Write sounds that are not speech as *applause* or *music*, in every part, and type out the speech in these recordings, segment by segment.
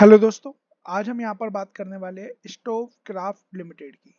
hello दोस्तों आज हम यहाँ पर बात करने वाले हैं स्टोव क्राफ्ट लिमिटेड की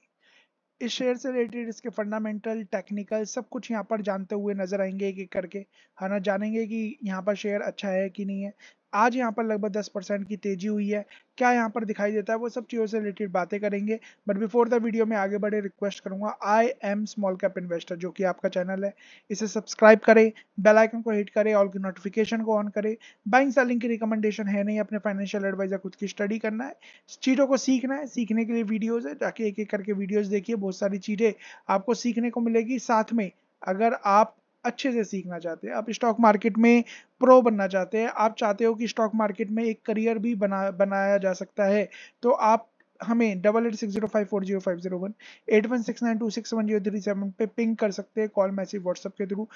इस शेयर से रिलेटेड इसके फंडामेंटल टेक्निकल सब कुछ यहाँ पर जानते हुए नजर आएंगे एक एक करके है ना जानेंगे कि यहाँ पर शेयर अच्छा है कि नहीं है आज यहाँ पर लगभग 10 परसेंट की तेजी हुई है क्या यहाँ पर दिखाई देता है वो सब चीज़ों से रिलेटेड बातें करेंगे बट बिफोर द वीडियो में आगे बढ़े रिक्वेस्ट करूंगा I am small cap investor जो कि आपका चैनल है इसे सब्सक्राइब करें बेल आइकन को हिट करें ऑल की नोटिफिकेशन को ऑन करें बाइंग सेलिंग की रिकमेंडेशन है नहीं अपने फाइनेंशियल एडवाइजर खुद की स्टडी करना है चीज़ों को सीखना है सीखने के लिए वीडियोज़ है ताकि एक एक करके वीडियोज़ देखिए बहुत सारी चीज़ें आपको सीखने को मिलेगी साथ में अगर आप अच्छे से सीखना चाहते हैं आप स्टॉक मार्केट में प्रो बनना चाहते हैं आप चाहते हो कि स्टॉक मार्केट में एक करियर भी बना बनाया जा सकता है तो आप हमें double eight six zero five four zero five zero one eight one six nine two six one zero three seven पे पिंग कर सकते हैं कॉल मैसेज व्हाट्सअप के थ्रू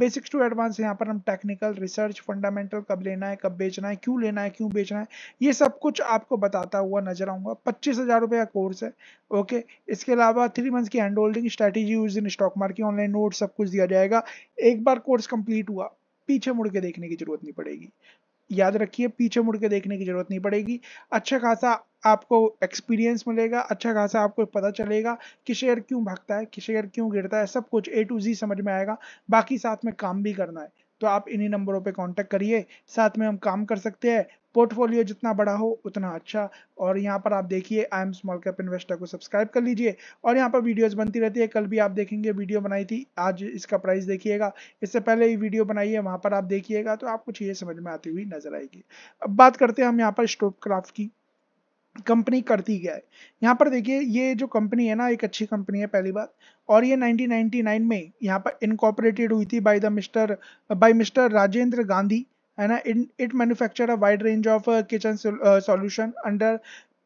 बेसिक्स टू एडवांस यहाँ पर हम टेक्निकल रिसर्च फंडामेंटल कब लेना है कब बेचना है क्यों लेना है क्यों बेचना है ये सब कुछ आपको बताता हुआ नजर आऊंगा पच्चीस हज़ार रुपये का कोर्स है ओके इसके अलावा थ्री मंथ्स की hand holding strategy use in stock market online note सब कुछ दिया जाएगा एक बार कोर्स कंप्लीट हुआ पीछे मुड़ के देखने की जरूरत नहीं पड़ेगी याद रखिए पीछे मुड़ के देखने की जरूरत नहीं पड़ेगी अच्छा खासा आपको एक्सपीरियंस मिलेगा अच्छा खासा आपको पता चलेगा कि शेयर क्यों भागता है कि शेयर क्यों गिरता है सब कुछ ए टू जी समझ में आएगा बाकी साथ में काम भी करना है तो आप इन्हीं नंबरों पे कांटेक्ट करिए साथ में हम काम कर सकते हैं पोर्टफोलियो जितना बड़ा हो उतना अच्छा और यहाँ पर आप देखिए I am small cap investor को सब्सक्राइब कर लीजिए और यहाँ पर वीडियोस बनती रहती है कल भी आप देखेंगे वीडियो बनाई थी आज इसका प्राइस देखिएगा इससे पहले ही वीडियो बनाई है वहाँ पर आप देखिएगा तो आपको चीज़ें समझ में आती हुई नजर आएगी अब बात करते हैं हम यहाँ पर स्टोप क्राफ्ट की कंपनी करती क्या है यहाँ पर देखिए ये जो कंपनी है ना एक अच्छी कंपनी है पहली बात और ये 1999 में यहाँ पर इनकॉपरेटेड हुई थी by the mister by mister Rajendra Gandhi है ना it manufacture a wide range of kitchen solution under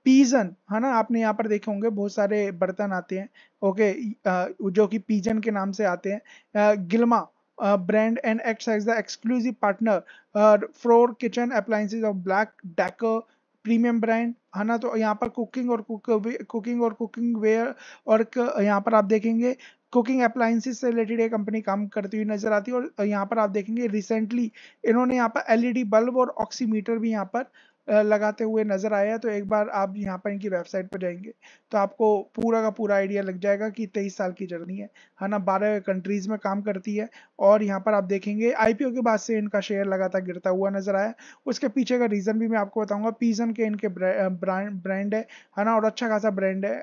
Pigeon है ना आपने यहाँ पर देखे होंगे बहुत सारे बर्तन आते हैं ओके uh, जो कि पीजन के नाम से आते हैं Gilma brand and act as the exclusive partner floor kitchen appliances of Black Decker premium brand है ना तो यहाँ पर कुकिंग और कुक कुकिंग और कुकिंग वेयर और यहाँ पर आप देखेंगे कुकिंग अप्लाइंसिस से रिलेटेड ये कंपनी काम करती हुई नजर आती है और यहाँ पर आप देखेंगे रिसेंटली इन्होंने यहाँ पर एलईडी बल्ब और ऑक्सीमीटर भी यहाँ पर लगाते हुए नज़र आया तो एक बार आप यहाँ पर इनकी वेबसाइट पर जाएंगे तो आपको पूरा का पूरा आइडिया लग जाएगा कि तेईस साल की जर्नी है है ना बारह कंट्रीज़ में काम करती है और यहाँ पर आप देखेंगे आईपीओ के बाद से इनका शेयर लगातार गिरता हुआ नज़र आया उसके पीछे का रीज़न भी मैं आपको बताऊँगा पीजन के इनके ब्रांड है है ना और अच्छा खासा ब्रांड है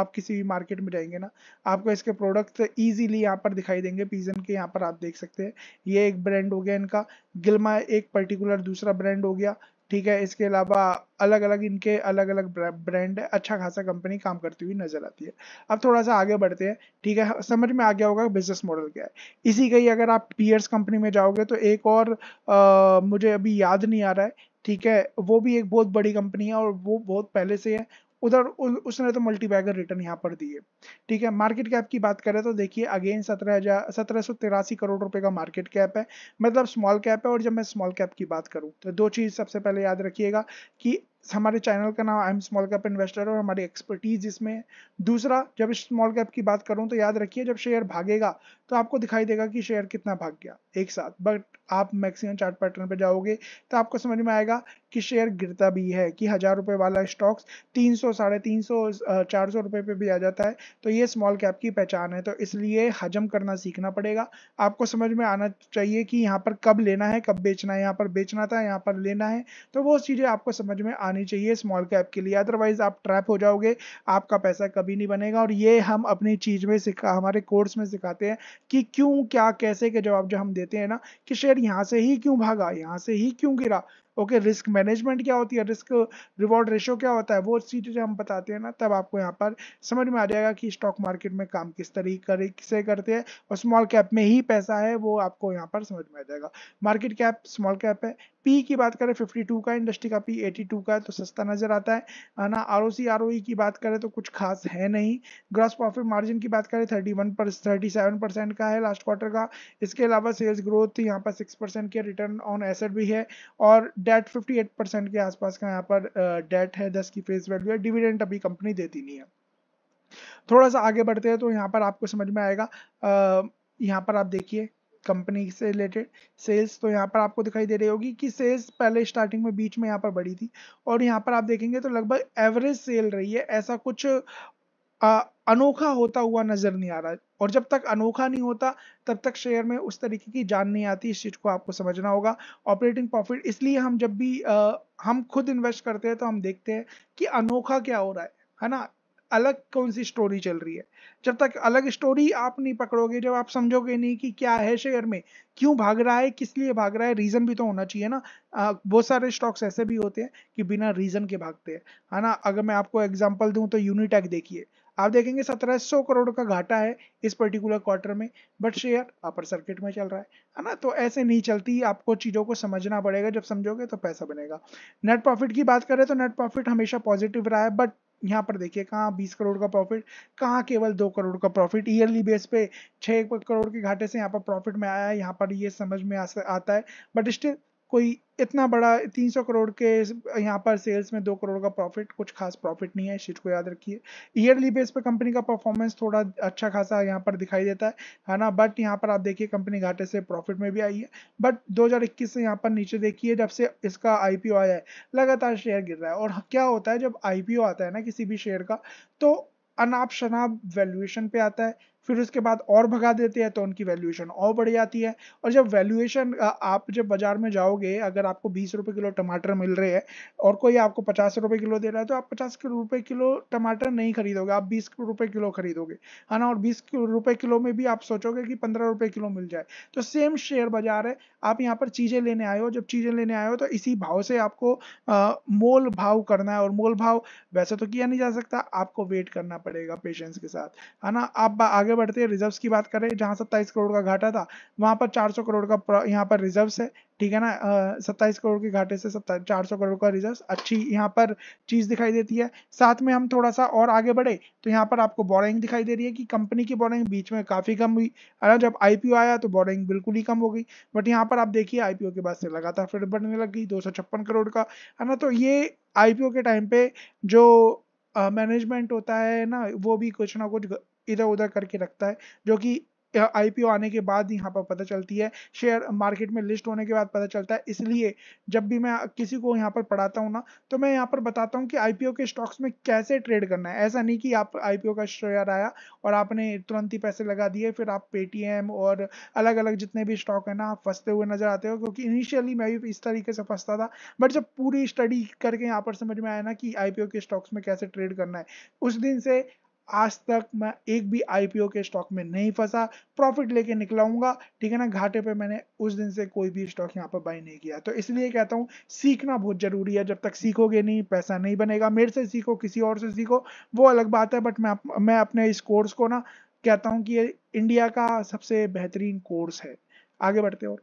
आप किसी भी मार्केट में जाएंगे ना आपको इसके प्रोडक्ट ईजिली यहाँ पर दिखाई देंगे पीजन के यहाँ पर आप देख सकते हैं ये एक ब्रांड हो गया इनका गिल्मा एक पर्टिकुलर दूसरा ब्रांड हो गया ठीक है इसके अलावा अलग अलग इनके अलग अलग ब्रांड है अच्छा खासा कंपनी काम करती हुई नजर आती है अब थोड़ा सा आगे बढ़ते हैं ठीक है समझ में आ गया होगा बिजनेस मॉडल क्या है इसी का ही अगर आप पियर्स कंपनी में जाओगे तो एक और आ, मुझे अभी याद नहीं आ रहा है ठीक है वो भी एक बहुत बड़ी कंपनी है और वो बहुत पहले से है उधर उसने तो मल्टीबैगर रिटर्न यहाँ पर दिए ठीक है मार्केट कैप की बात करें तो देखिए अगेन सत्रह हजार सत्रह सौ तिरासी करोड़ रुपए का मार्केट कैप है मतलब स्मॉल कैप है और जब मैं स्मॉल कैप की बात करूँ तो दो चीज़ सबसे पहले याद रखिएगा कि हमारे चैनल का नाम I am small cap investor और हमारी एक्सपर्टीज इसमें दूसरा जब स्मॉल कैप की बात करूँ तो याद रखिए जब शेयर भागेगा तो आपको दिखाई देगा कि शेयर कितना भाग गया एक साथ बट आप मैक्सिमम चार्ट पैटर्न पर जाओगे तो आपको समझ में आएगा कि शेयर गिरता भी है कि हज़ार रुपये वाला स्टॉक्स तीन सौ साढ़े तीन सौ चार सौ रुपये पर भी आ जाता है तो ये स्मॉल कैप की पहचान है तो इसलिए हजम करना सीखना पड़ेगा आपको समझ में आना चाहिए कि यहाँ पर कब लेना है कब बेचना है यहाँ पर बेचना था यहाँ पर लेना है तो वो चीज़ें आपको समझ में आ आनी चाहिए स्मॉल कैप के लिए अदरवाइज आप ट्रैप हो जाओगे आपका पैसा कभी नहीं बनेगा और ये हम अपनी चीज़ में सिखा हमारे कोर्स में सिखाते हैं कि क्यों क्या कैसे के जवाब जो हम देते हैं ना कि शेयर यहाँ से ही क्यों भागा यहाँ से ही क्यों गिरा ओके रिस्क मैनेजमेंट क्या होती है रिस्क रिवॉर्ड रेशो क्या होता है वो चीज़ें हम बताते हैं ना तब आपको यहाँ पर समझ में आ जाएगा कि स्टॉक मार्केट में काम किस तरीके से करते हैं और स्मॉल कैप में ही पैसा है वो आपको यहाँ पर समझ में आ जाएगा मार्केट कैप स्मॉल कैप है पी की बात करें टू का इंडस्ट्री का पी टू का है तो सस्ता नजर आता है है ना R O C R O की बात करें तो कुछ खास है नहीं ग्रॉस प्रॉफिट मार्जिन की बात करें वन पर सेवन परसेंट का है लास्ट क्वार्टर का इसके अलावा सेल्स ग्रोथ यहाँ पर सिक्स परसेंट के रिटर्न ऑन एसेट भी है और डेट 58 परसेंट के आसपास का यहाँ पर डेट है दस की फेस वैल्यू है डिविडेंट अभी कंपनी देती नहीं है थोड़ा सा आगे बढ़ते हैं तो यहाँ पर आपको समझ में आएगा यहाँ पर आप देखिए कंपनी से रिलेटेड सेल्स तो यहाँ पर आपको दिखाई दे रही होगी कि सेल्स पहले स्टार्टिंग में बीच में यहाँ पर बढ़ी थी और यहाँ पर आप देखेंगे तो लगभग एवरेज सेल रही है ऐसा कुछ अनोखा होता हुआ नजर नहीं आ रहा और जब तक अनोखा नहीं होता तब तक शेयर में उस तरीके की जान नहीं आती इस चीज को आपको समझना होगा ऑपरेटिंग प्रॉफिट इसलिए हम जब भी आ, हम खुद इन्वेस्ट करते हैं तो हम देखते हैं कि अनोखा क्या हो रहा है है ना अलग कौन सी स्टोरी चल रही है जब तक अलग स्टोरी आप नहीं पकड़ोगे जब आप समझोगे नहीं कि क्या है शेयर में क्यों भाग रहा है किस लिए भाग रहा है रीज़न भी तो होना चाहिए ना बहुत सारे स्टॉक्स ऐसे भी होते हैं कि बिना रीज़न के भागते हैं है ना अगर मैं आपको एग्जाम्पल दूँ तो यूनिटेक देखिए आप देखेंगे 1700 करोड़ का घाटा है इस पर्टिकुलर क्वार्टर में बट शेयर अपर सर्किट में चल रहा है है ना तो ऐसे नहीं चलती आपको चीज़ों को समझना पड़ेगा जब समझोगे तो पैसा बनेगा नेट प्रॉफिट की बात करें तो नेट प्रॉफिट हमेशा पॉजिटिव रहा है बट यहाँ पर देखिए कहाँ बीस करोड़ का प्रॉफिट कहाँ केवल दो करोड़ का प्रॉफिट ईयरली बेस पे छः करोड़ के घाटे से यहाँ पर प्रॉफिट में आया है यहाँ पर ये समझ में आता है बट स्टिल कोई इतना बड़ा 300 करोड़ के यहाँ पर सेल्स में दो करोड़ का प्रॉफिट कुछ खास प्रॉफिट नहीं है इस चीज़ को याद रखिए ईयरली बेस पर कंपनी का परफॉर्मेंस थोड़ा अच्छा खासा यहाँ पर दिखाई देता है है ना बट यहाँ पर आप देखिए कंपनी घाटे से प्रॉफिट में भी आई है बट 2021 से यहाँ पर नीचे देखिए जब से इसका आई आया है लगातार शेयर गिर रहा है और क्या होता है जब आई आता है ना किसी भी शेयर का तो अनाप शनाप वैल्यूएशन पे आता है फिर उसके बाद और भगा देते हैं तो उनकी वैल्यूएशन और बढ़ जाती है और जब वैल्यूएशन आप जब बाजार में जाओगे अगर आपको बीस रुपये किलो टमाटर मिल रहे हैं और कोई आपको पचास रुपए किलो दे रहा है तो आप पचास रुपए किलो टमाटर नहीं खरीदोगे आप बीस रुपए किलो खरीदोगे है ना और बीस रुपये किलो में भी आप सोचोगे कि पंद्रह रुपये किलो मिल जाए तो सेम शेयर बाजार है आप यहाँ पर चीज़ें लेने आए हो जब चीज़ें लेने आए हो तो इसी भाव से आपको मोल भाव करना है और मोल भाव वैसे तो किया नहीं जा सकता आपको वेट करना पड़ेगा पेशेंस के साथ है ना आप आगे आगे बढ़ते हैं रिजर्व्स की बात करें जहां सत्ताईस करोड़ का घाटा था वहां पर 400 करोड़ का यहां पर रिजर्व्स है ठीक है ना सत्ताईस करोड़ के घाटे से चार सौ करोड़ का रिजर्व अच्छी यहाँ पर चीज दिखाई देती है साथ में हम थोड़ा सा और आगे बढ़े तो यहाँ पर आपको बोरिंग दिखाई दे रही है कि कंपनी की बोरिंग बीच में काफी कम हुई अरे जब आईपीओ आया तो बोरिंग बिल्कुल ही कम हो गई बट यहाँ पर आप देखिए आईपीओ के बाद से लगातार फिर बढ़ने लग गई दो करोड़ का है ना तो ये आईपीओ के टाइम पे जो मैनेजमेंट uh, होता है ना वो भी कुछ ना कुछ इधर उधर करके रखता है जो कि आईपीओ आने के बाद ही यहाँ पर पता चलती है शेयर मार्केट में लिस्ट होने के बाद पता चलता है इसलिए जब भी मैं किसी को यहाँ पर पढ़ाता हूँ ना तो मैं यहाँ पर बताता हूँ कि आईपीओ के स्टॉक्स में कैसे ट्रेड करना है ऐसा नहीं कि आप आईपीओ का शेयर आया और आपने तुरंत ही पैसे लगा दिए फिर आप पेटीएम और अलग अलग जितने भी स्टॉक है ना आप फंसते हुए नजर आते हो क्योंकि इनिशियली मैं भी इस तरीके से फंसता था बट जब पूरी स्टडी करके यहाँ पर समझ में आया ना कि आईपीओ के स्टॉक्स में कैसे ट्रेड करना है उस दिन से आज तक मैं एक भी आईपीओ के स्टॉक में नहीं फंसा प्रॉफिट लेके निकलाऊंगा ठीक है ना घाटे पे मैंने उस दिन से कोई भी स्टॉक यहाँ पर बाई नहीं किया तो इसलिए कहता हूँ सीखना बहुत जरूरी है जब तक सीखोगे नहीं पैसा नहीं बनेगा मेरे से सीखो किसी और से सीखो वो अलग बात है बट मैं मैं अपने इस कोर्स को ना कहता हूँ कि ये इंडिया का सबसे बेहतरीन कोर्स है आगे बढ़ते और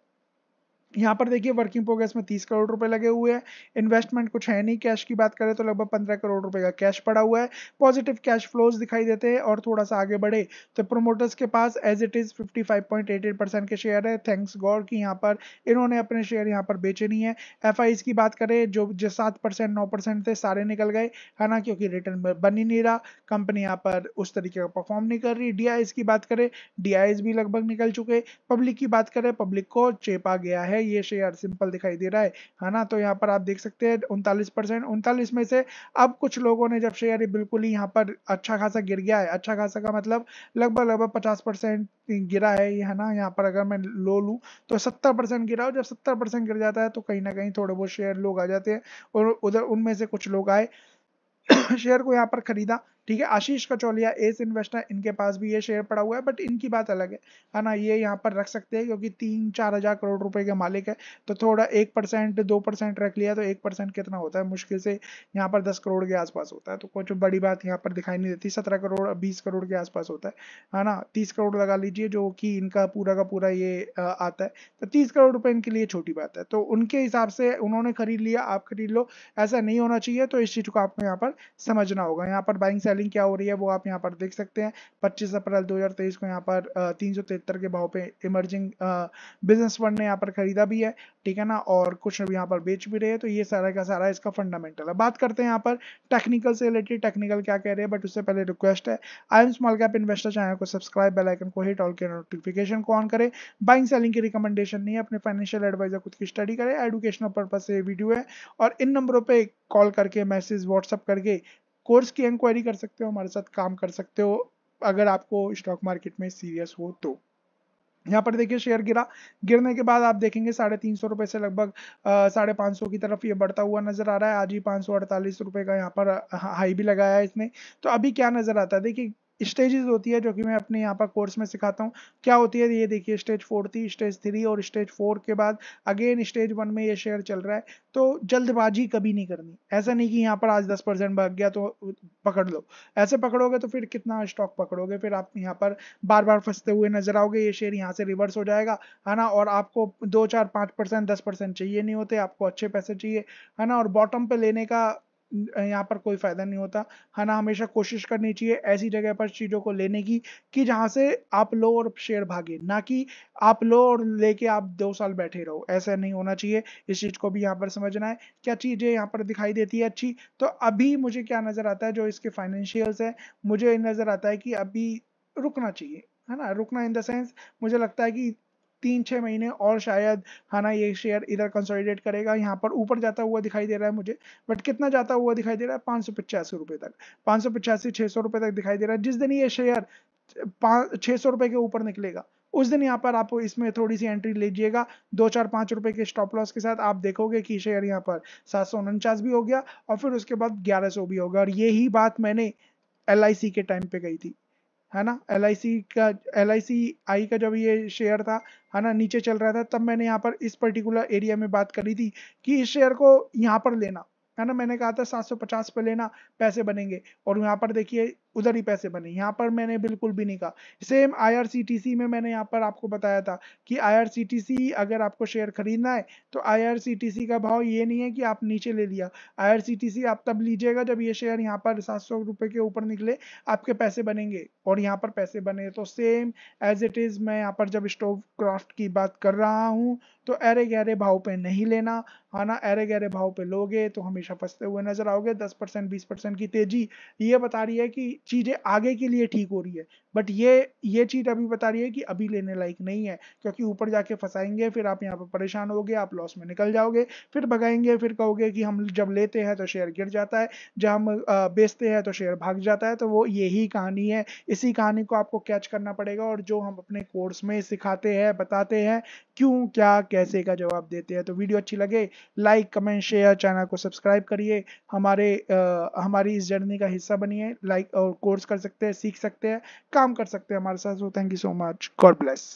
यहाँ पर देखिए वर्किंग प्रोग्रेस में तीस करोड़ रुपए लगे हुए हैं इन्वेस्टमेंट कुछ है नहीं कैश की बात करें तो लगभग पंद्रह करोड़ रुपए का कैश पड़ा हुआ है पॉजिटिव कैश फ्लोज दिखाई देते हैं और थोड़ा सा आगे बढ़े तो प्रोमोटर्स के पास as it is eight percent के शेयर है थैंक्स गॉड कि यहाँ पर इन्होंने अपने शेयर यहाँ पर बेचे नहीं है एफ की बात करें जो जो सात परसेंट नौ परसेंट थे सारे निकल गए है ना क्योंकि रिटर्न बन ही नहीं रहा कंपनी यहाँ पर उस तरीके का परफॉर्म नहीं कर रही डी की बात करें डी भी लगभग निकल चुके पब्लिक की बात करें पब्लिक को चेपा गया है है ये शेयर सिंपल दिखाई दे रहा है है ना तो यहाँ पर आप देख सकते हैं उनतालीस परसेंट उनतालीस में से अब कुछ लोगों ने जब शेयर बिल्कुल ही यहाँ पर अच्छा खासा गिर गया है अच्छा खासा का मतलब लगभग लगभग पचास गिरा है ये है ना यहाँ पर अगर मैं लो लूँ तो सत्तर परसेंट गिरा हो जब सत्तर परसेंट गिर जाता है तो कहीं ना कहीं थोड़े बहुत शेयर लोग आ जाते हैं और उधर उनमें से कुछ लोग आए शेयर *coughs* को यहाँ पर खरीदा ठीक है आशीष कचौलिया एस इन्वेस्टर इनके पास भी ये शेयर पड़ा हुआ है बट इनकी बात अलग है है ना ये यहाँ पर रख सकते हैं क्योंकि तीन चार हजार करोड़ रुपए के मालिक है तो थोड़ा एक परसेंट दो परसेंट रख लिया तो एक परसेंट कितना होता है मुश्किल से यहाँ पर दस करोड़ के आसपास होता है तो कुछ बड़ी बात यहाँ पर दिखाई नहीं देती सत्रह करोड़ बीस करोड़ के आसपास होता है है ना तीस करोड़ लगा लीजिए जो कि इनका पूरा का पूरा ये आता है तो तीस करोड़ रुपए इनके लिए छोटी बात है तो उनके हिसाब से उन्होंने खरीद लिया आप खरीद लो ऐसा नहीं होना चाहिए तो इस चीज को आपको यहाँ पर समझना होगा यहाँ पर बाइंग सेलिंग सेलिंग क्या हो रही है वो आप यहाँ पर देख सकते हैं 25 अप्रैल 2023 को यहाँ पर तीन के भाव पे इमर्जिंग बिजनेस फंड ने यहाँ पर खरीदा भी है ठीक है ना और कुछ यहाँ पर बेच भी रहे हैं तो ये सारा का सारा इसका फंडामेंटल है बात करते हैं यहाँ पर टेक्निकल से रिलेटेड टेक्निकल क्या कह रहे हैं बट उससे पहले रिक्वेस्ट है I am small cap investor channel को सब्सक्राइब बेलाइकन को हिट ऑल के नोटिफिकेशन को ऑन करें बाइंग सेलिंग की रिकमेंडेशन नहीं है अपने फाइनेंशियल एडवाइजर खुद की स्टडी करें एडुकेशनल पर्पज से वीडियो है और इन नंबरों पर कॉल करके मैसेज व्हाट्सअप करके कोर्स की इंक्वायरी कर सकते हो हमारे साथ काम कर सकते हो अगर आपको स्टॉक मार्केट में सीरियस हो तो यहाँ पर देखिए शेयर गिरा गिरने के बाद आप देखेंगे साढ़े तीन सौ रुपये से लगभग साढ़े पाँच सौ की तरफ ये बढ़ता हुआ नजर आ रहा है आज ही पाँच सौ अड़तालीस रुपये का यहाँ पर हाई भी लगाया है इसने तो अभी क्या नजर आता है देखिए स्टेजेस होती है जो कि मैं अपने यहाँ पर कोर्स में सिखाता हूँ क्या होती है ये देखिए स्टेज फोर थी स्टेज थ्री और स्टेज फोर के बाद अगेन स्टेज वन में ये शेयर चल रहा है तो जल्दबाजी कभी नहीं करनी ऐसा नहीं कि यहाँ पर आज दस परसेंट भाग गया तो पकड़ लो ऐसे पकड़ोगे तो फिर कितना स्टॉक पकड़ोगे फिर आप यहाँ पर बार बार फंसते हुए नजर आओगे ये शेयर यहाँ से रिवर्स हो जाएगा है ना और आपको दो चार पाँच परसेंट दस परसेंट चाहिए नहीं होते आपको अच्छे पैसे चाहिए है ना और बॉटम पर लेने का यहाँ पर कोई फ़ायदा नहीं होता है ना हमेशा कोशिश करनी चाहिए ऐसी जगह पर चीज़ों को लेने की कि जहाँ से आप लो और शेयर भागे ना कि आप लो और लेके आप दो साल बैठे रहो ऐसा नहीं होना चाहिए इस चीज़ को भी यहाँ पर समझना है क्या चीज़ें यहाँ पर दिखाई देती है अच्छी तो अभी मुझे क्या नज़र आता है जो इसके फाइनेंशियल्स हैं मुझे नज़र आता है कि अभी रुकना चाहिए है ना रुकना इन द सेंस मुझे लगता है कि तीन छः महीने और शायद ना ये शेयर इधर कंसोलिडेट करेगा यहाँ पर ऊपर जाता हुआ दिखाई दे रहा है मुझे बट कितना जाता हुआ दिखाई दे रहा है पाँच सौ पचासी रुपये तक पाँच सौ पचासी छः सौ रुपये तक दिखाई दे रहा है जिस दिन ये शेयर पाँच छः सौ रुपये के ऊपर निकलेगा उस दिन यहाँ पर आप इसमें थोड़ी सी एंट्री लीजिएगा दो चार पाँच रुपए के स्टॉप लॉस के साथ आप देखोगे कि शेयर यहाँ पर सात सौ उनचास भी हो गया और फिर उसके बाद ग्यारह सौ भी होगा और यही बात मैंने एल के टाइम पे गई थी है ना एल का एल आई का जब ये शेयर था है ना नीचे चल रहा था तब मैंने यहाँ पर इस पर्टिकुलर एरिया में बात करी थी कि इस शेयर को यहाँ पर लेना है ना मैंने कहा था 750 पे लेना पैसे बनेंगे और यहाँ पर देखिए उधर ही पैसे बने यहाँ पर मैंने बिल्कुल भी नहीं कहा सेम आईआरसीटीसी में मैंने यहाँ पर आपको बताया था कि आईआरसीटीसी अगर आपको शेयर खरीदना है तो आईआरसीटीसी का भाव ये नहीं है कि आप नीचे ले लिया आईआरसीटीसी आप तब लीजिएगा जब ये शेयर यहाँ पर सात सौ रुपये के ऊपर निकले आपके पैसे बनेंगे और यहाँ पर पैसे बने तो सेम एज इट इज़ मैं यहाँ पर जब स्टोव क्राफ्ट की बात कर रहा हूँ तो अरे गहरे भाव पे नहीं लेना है ना अरे गहरे भाव पे लोगे तो हमेशा फंसते हुए नजर आओगे दस परसेंट बीस परसेंट की तेजी ये बता रही है कि चीज़ें आगे के लिए ठीक हो रही है बट ये ये चीज अभी बता रही है कि अभी लेने लायक नहीं है क्योंकि ऊपर जाके फंसाएंगे फिर आप यहाँ पर परेशान गए आप लॉस में निकल जाओगे फिर भगाएंगे फिर कहोगे कि हम जब लेते हैं तो शेयर गिर जाता है जब हम बेचते हैं तो शेयर भाग जाता है तो वो यही कहानी है इसी कहानी को आपको कैच करना पड़ेगा और जो हम अपने कोर्स में सिखाते हैं बताते हैं क्यों क्या कैसे का जवाब देते हैं तो वीडियो अच्छी लगे लाइक कमेंट शेयर चैनल को सब्सक्राइब करिए हमारे आ, हमारी इस जर्नी का हिस्सा बनिए लाइक और कोर्स कर सकते हैं सीख सकते हैं काम कर सकते हैं हमारे साथ so thank you so much God bless